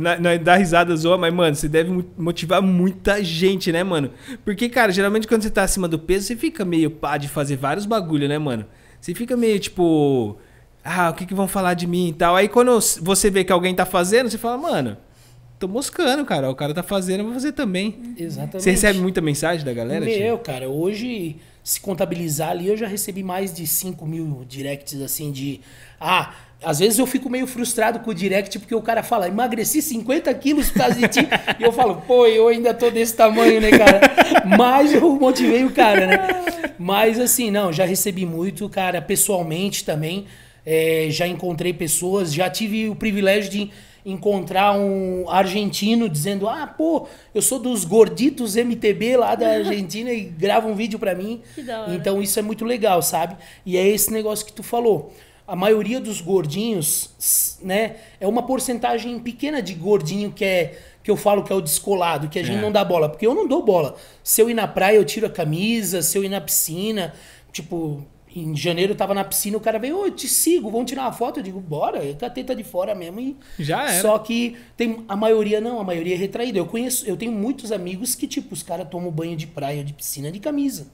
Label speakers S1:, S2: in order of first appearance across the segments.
S1: Na, na, dá risada, zoa, mas, mano, você deve motivar muita gente, né, mano? Porque, cara, geralmente quando você tá acima do peso, você fica meio pá de fazer vários bagulho, né, mano? Você fica meio tipo. Ah, o que, que vão falar de mim e tal. Aí quando você vê que alguém tá fazendo, você fala, mano, tô moscando, cara. O cara tá fazendo, eu vou fazer também. Exatamente. Você recebe muita mensagem da galera? Meu,
S2: tipo? cara, hoje, se contabilizar ali, eu já recebi mais de 5 mil directs assim de. Ah, às vezes eu fico meio frustrado com o direct, porque o cara fala, emagreci 50 quilos por causa de ti. e eu falo, pô, eu ainda tô desse tamanho, né, cara? Mas eu motivei o cara, né? Mas assim, não, já recebi muito, cara, pessoalmente também. É, já encontrei pessoas, já tive o privilégio de encontrar um argentino dizendo: Ah, pô, eu sou dos gorditos MTB lá da Argentina e grava um vídeo para mim. Então isso é muito legal, sabe? E é esse negócio que tu falou a maioria dos gordinhos, né? É uma porcentagem pequena de gordinho que é que eu falo que é o descolado, que a gente é. não dá bola, porque eu não dou bola. Se eu ir na praia, eu tiro a camisa, se eu ir na piscina, tipo, em janeiro eu tava na piscina, o cara veio, ô, te sigo, vamos tirar uma foto, eu digo, bora, eu com a teta de fora mesmo e já é. Só que tem a maioria não, a maioria é retraída. Eu conheço, eu tenho muitos amigos que tipo, os caras tomam banho de praia ou de piscina de camisa.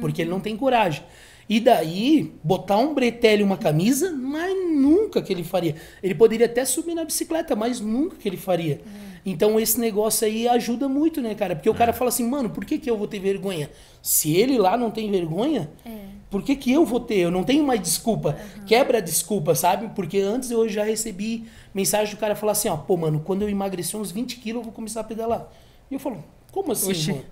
S2: Porque ele não tem coragem. E daí, botar um bretelho e uma camisa, mas nunca que ele faria. Ele poderia até subir na bicicleta, mas nunca que ele faria. Uhum. Então esse negócio aí ajuda muito, né, cara? Porque o cara é. fala assim, mano, por que, que eu vou ter vergonha? Se ele lá não tem vergonha, é. por que, que eu vou ter? Eu não tenho mais desculpa. Uhum. Quebra a desculpa, sabe? Porque antes eu já recebi mensagem do cara falar assim, ó, pô, mano, quando eu emagrecer uns 20 quilos, eu vou começar a pedalar. E eu falo, como assim, Oxi. mano?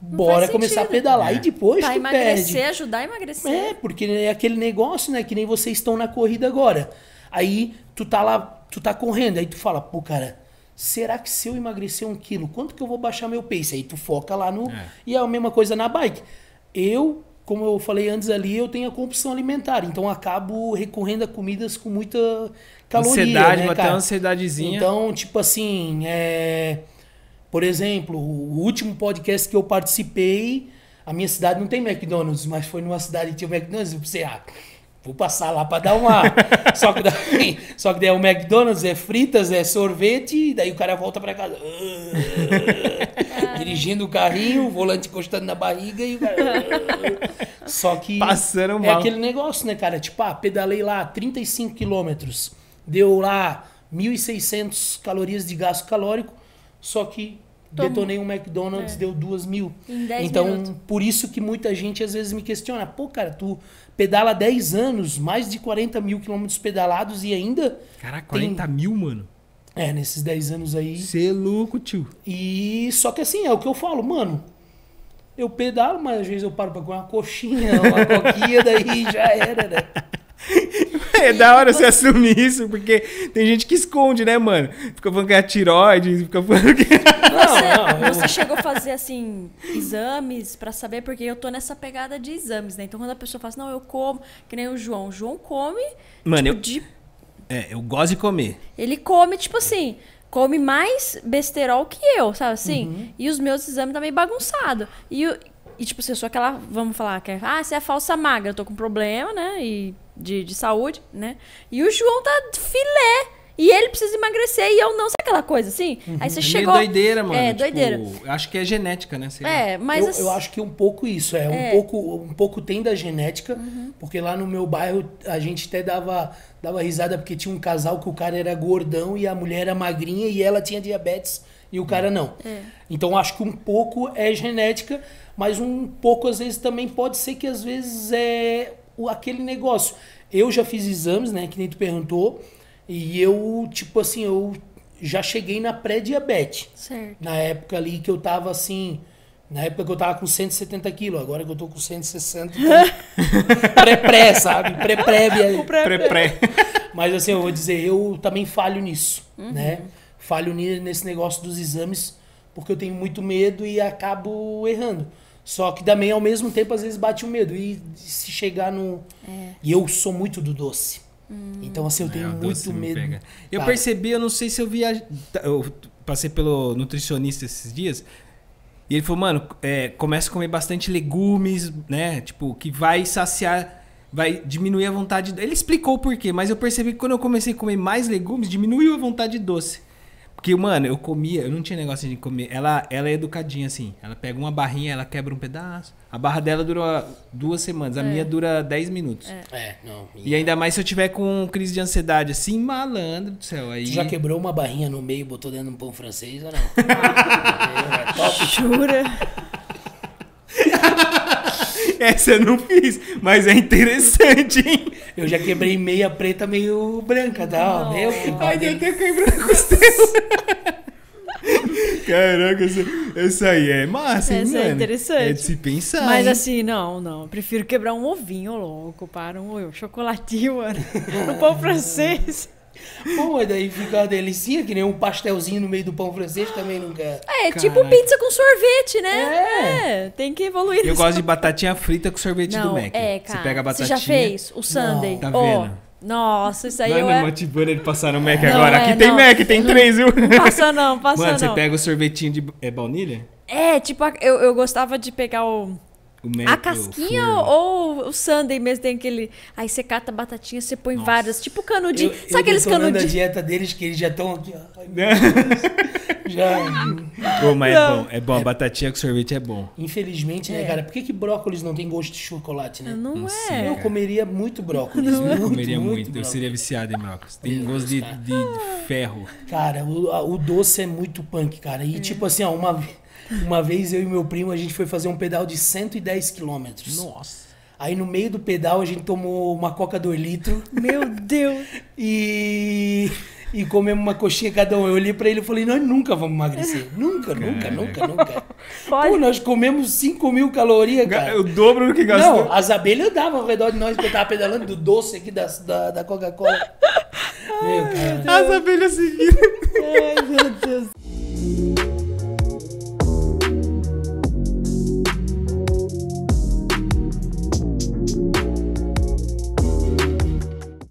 S2: Bora começar a pedalar é. e depois pra tu emagrecer, ajudar a emagrecer. É, porque é aquele negócio, né? Que nem vocês estão na corrida agora. Aí tu tá lá, tu tá correndo, aí tu fala, pô, cara, será que se eu emagrecer um quilo, quanto que eu vou baixar meu pace? Aí tu foca lá no. É. E é a mesma coisa na bike. Eu, como eu falei antes ali, eu tenho a compulsão alimentar, então acabo recorrendo a comidas com muita caloria. Ansiedade, né, até uma ansiedadezinha. Então, tipo assim, é por exemplo, o último podcast que eu participei, a minha cidade não tem McDonald's, mas foi numa cidade que tinha McDonald's eu pensei, ah, vou passar lá para dar uma. só, que daí, só que daí é o McDonald's, é fritas, é sorvete, e daí o cara volta para casa. dirigindo o carrinho, o volante encostando na barriga e o cara. Ah. só que. Passando é mal. É aquele negócio, né, cara? Tipo, ah, pedalei lá 35 quilômetros, deu lá 1.600 calorias de gasto calórico só que Tomou. detonei um McDonald's, é. deu duas mil. então, minutos. por isso que muita gente às vezes me questiona: pô, cara, tu pedala 10 anos, mais de 40 mil quilômetros pedalados e ainda. Caraca, 40 tem... mil, mano? É, nesses 10 anos aí. Você é louco, tio. E só que assim, é o que eu falo, mano. Eu pedalo, mas às vezes eu paro pra comer uma coxinha, uma coquinha, daí já era, né?
S1: é da hora você assumir isso, porque tem gente que esconde, né, mano? Fica falando que é tiroide, fica falando que. Não, é não. Você chegou
S2: a fazer, assim, exames pra saber, porque eu tô nessa pegada de exames, né? Então quando a pessoa fala assim, não, eu como, que nem o João. O João come.
S1: Mano, tipo, eu. De... É, eu gosto de comer.
S2: Ele come, tipo assim come mais besterol que eu, sabe assim? Uhum. E os meus exames estão tá meio bagunçado. E e, tipo, assim, eu sou aquela, vamos falar, que é, ah, você é falsa magra, eu tô com problema, né? E de, de saúde, né? E o João tá filé. E ele precisa emagrecer e eu não, sabe aquela coisa assim? Uhum. Aí você é chegou. É doideira, mano. É, tipo, doideira.
S1: Acho que é genética, né? Sei é, mas. Eu, eu, acho
S2: que um pouco isso, é. é. Um, pouco, um pouco tem da genética, uhum. porque lá no meu bairro a gente até dava, dava risada porque tinha um casal que o cara era gordão e a mulher era magrinha e ela tinha diabetes e o cara não. É. Então acho que um pouco é genética, mas um pouco às vezes também pode ser que às vezes é aquele negócio. Eu já fiz exames, né, que nem tu perguntou, e eu, tipo assim, eu já cheguei na pré-diabetes. Na época ali que eu tava assim, na época que eu tava com 170 quilos, agora que eu tô com 160,
S1: pré-pré, sabe? Pré-pré. Pré-pré.
S2: Mas assim, eu vou dizer, eu também falho nisso, uhum. né? falho nesse negócio dos exames porque eu tenho muito medo e acabo errando. Só que também, ao mesmo tempo, às vezes bate o medo. E se chegar no. É. E eu sou muito do doce. Hum. Então, assim, eu é, tenho é, muito medo. Pega. Eu tá. percebi,
S1: eu não sei se eu viajei. Tá, eu passei pelo nutricionista esses dias. E ele falou, mano, é, começa a comer bastante legumes, né? Tipo, que vai saciar, vai diminuir a vontade. Ele explicou o porquê, mas eu percebi que quando eu comecei a comer mais legumes, diminuiu a vontade doce. Porque, mano, eu comia, eu não tinha negócio de comer. Ela, ela é educadinha, assim. Ela pega uma barrinha, ela quebra um pedaço. A barra dela dura duas semanas, a é. minha dura dez minutos. É, é não. Minha... E ainda mais se eu tiver com crise de ansiedade, assim, malandro do céu. Aí... Tu já quebrou uma barrinha no meio e botou dentro de um pão francês ou não? é, top. Jura? Essa eu não fiz, mas é interessante, hein? Eu já
S2: quebrei meia preta, meio branca, tá? Não, meio... Ai, eu até quebrando a costela.
S1: Caraca, isso aí é massa, hein, é mano? é interessante. É de se pensar. Mas hein?
S2: assim, não, não. Prefiro quebrar um ovinho louco para um chocolatinho, mano. No pão francês. Bom, mas daí fica uma delicinha, que nem um pastelzinho no meio do pão francês também não quer. É, tipo pizza com sorvete, né? É. é tem que evoluir. Eu gosto de
S1: batatinha frita com sorvete não, do Mac. É, cara. Você pega a batatinha. Você já fez
S2: o Sunday. Tá vendo? Oh. Nossa, isso aí Mano, é eu é... Mano,
S1: banner ele passar no Mac não, agora. É, Aqui tem Mac, tem três, viu? Passa não, passa Mano, não. Mano, você pega o sorvetinho de... É baunilha?
S2: É, tipo, eu, eu gostava de pegar o
S1: a casquinha
S2: ou o sundae mesmo tem aquele. Aí você cata a batatinha, você põe Nossa. várias, tipo canudinho. Eu, Sabe eu aqueles canudinhos? a dieta deles que eles já estão aqui, ó. já. Pô, mas é não. é bom,
S1: é bom. A batatinha com sorvete é bom.
S2: Infelizmente, né, é. né, cara? Por que, que brócolis não tem gosto de chocolate, né? Não, não é. Eu comeria muito brócolis. Não é. muito, eu comeria muito. muito. Eu
S1: seria viciado em brócolis. Tem Deus, gosto de, de, ferro. Cara, o,
S2: o doce é muito punk, cara. E é. tipo assim, ó, uma vez. Uma vez eu e meu primo, a gente foi fazer um pedal de 110 quilômetros. Nossa. Aí no meio do pedal a gente tomou uma coca 2 litros. Meu Deus! e e comemos uma coxinha cada um. Eu olhei para ele e falei, nós nunca vamos emagrecer. Nunca, nunca, nunca, nunca. Pode. Pô, nós comemos 5 mil calorias, cara. O dobro do que gastou. Não, as abelhas davam ao redor de nós, porque eu tava pedalando do doce aqui da, da, da Coca-Cola.
S1: As abelhas seguiram. Ai, meu Deus.